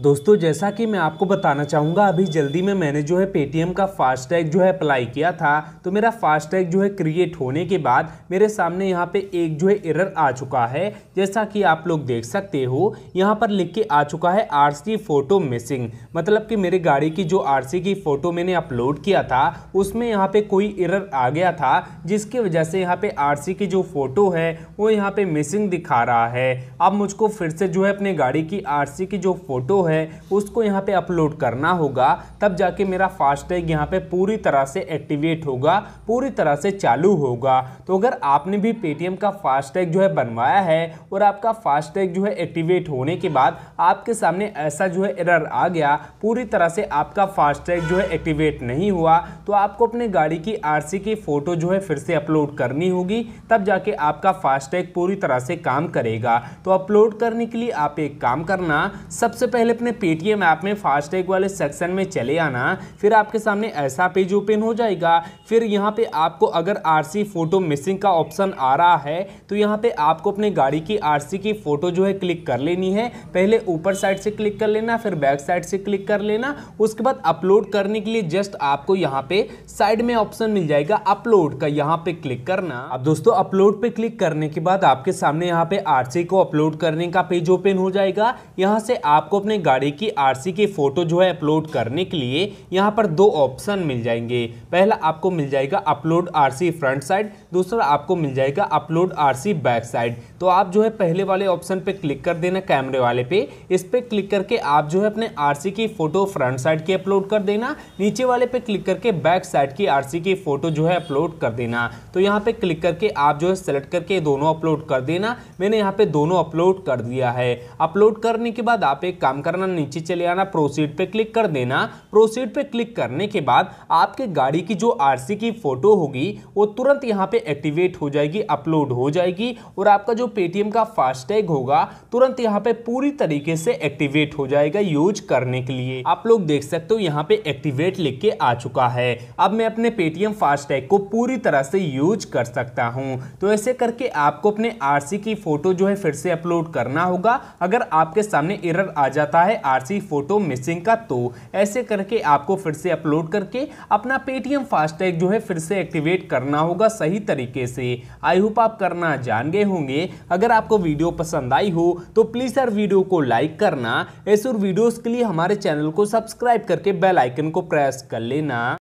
दोस्तों जैसा कि मैं आपको बताना चाहूँगा अभी जल्दी में मैंने जो है पेटीएम का फास्टैग जो है अप्लाई किया था तो मेरा फास्टैग जो है क्रिएट होने के बाद मेरे सामने यहाँ पे एक जो है एरर आ चुका है जैसा कि आप लोग देख सकते हो यहाँ पर लिख के आ चुका है आरसी फ़ोटो मिसिंग मतलब कि मेरी गाड़ी की जो आर की फ़ोटो मैंने अपलोड किया था उसमें यहाँ पर कोई इरर आ गया था जिसकी वजह से यहाँ पर आर की जो फ़ोटो है वो यहाँ पर मिसिंग दिखा रहा है अब मुझको फिर से जो है अपने गाड़ी की आर की जो फ़ोटो है उसको यहाँ पे अपलोड करना होगा तब जाके मेरा फास्टैग यहाँ पे पूरी तरह से एक्टिवेट होगा पूरी तरह से चालू होगा तो अगर आपने भी पेटीएम का फास्टैग जो है बनवाया है और आपका फास्टैग जो है एक्टिवेट होने के बाद आपके सामने ऐसा जो है एरर आ गया पूरी तरह से आपका फास्टैग जो है एक्टिवेट नहीं हुआ तो आपको अपने गाड़ी की आर की फ़ोटो जो है फिर से अपलोड करनी होगी तब जाके आपका फास्टैग पूरी तरह से काम करेगा तो अपलोड करने के लिए आप एक काम करना सबसे पहले पहले अपने पेटीएम ऐप में फास्टैग वाले सेक्शन में चले आना फिर आपके सामने ऐसा पेज ओपन हो जाएगा फिर यहाँ पे आपको अगर आरसी फोटो मिसिंग का ऑप्शन आ रहा है तो यहाँ पे आपको अपने गाड़ी की आरसी की फ़ोटो जो है क्लिक कर लेनी है पहले ऊपर साइड से क्लिक कर लेना फिर बैक साइड से क्लिक कर लेना उसके बाद अपलोड करने के लिए जस्ट आपको यहाँ पे साइड में ऑप्शन मिल जाएगा अपलोड का यहाँ पे क्लिक करना अब दोस्तों अपलोड पे क्लिक करने के बाद आपके सामने यहाँ पे आरसी को अपलोड करने का पेज ओपन हो जाएगा यहाँ से आपको अपने गाड़ी की आरसी की फ़ोटो जो है अपलोड करने के लिए यहाँ पर दो ऑप्शन मिल जाएंगे पहला आपको मिल जाएगा अपलोड आरसी फ्रंट साइड दूसरा आपको मिल जाएगा अपलोड आरसी बैक साइड तो आप जो है पहले वाले ऑप्शन पे क्लिक कर देना कैमरे वाले पे इस पर क्लिक करके आप जो है अपने RC photo front side की अपलोड कर देना नीचे वाले पे क्लिक करके बैक साइड की आर की फ़ोटो जो है अपलोड कर देना तो यहाँ पे क्लिक करके आप जो है सेलेक्ट करके दोनों अपलोड कर देना मैंने यहाँ पे दोनों अपलोड कर दिया है अपलोड करने के बाद आप एक काम कर करना नीचे चले आना प्रोसीड पे क्लिक कर देना प्रोसीड पे क्लिक करने के बाद आपके गाड़ी की जो आरसी की फ़ोटो होगी वो तुरंत यहाँ पे एक्टिवेट हो जाएगी अपलोड हो जाएगी और आपका जो पेटीएम का फास्टैग होगा तुरंत यहाँ पे पूरी तरीके से एक्टिवेट हो जाएगा यूज करने के लिए आप लोग देख सकते हो यहाँ पे एक्टिवेट लिख के आ चुका है अब मैं अपने पेटीएम फास्टैग को पूरी तरह से यूज कर सकता हूँ तो ऐसे करके आपको अपने आरसी की फ़ोटो जो है फिर से अपलोड करना होगा अगर आपके सामने एरर आ जाता रहा है आरसी फोटो मिसिंग का तो ऐसे करके आपको फिर से अपलोड करके अपना पेटीएम फास्टैग जो है फिर से एक्टिवेट करना होगा सही तरीके से आई होप आप करना जान गए होंगे अगर आपको वीडियो पसंद आई हो तो प्लीज़ सर वीडियो को लाइक करना ऐसे और वीडियोज़ के लिए हमारे चैनल को सब्सक्राइब करके बेलाइकन को प्रेस कर लेना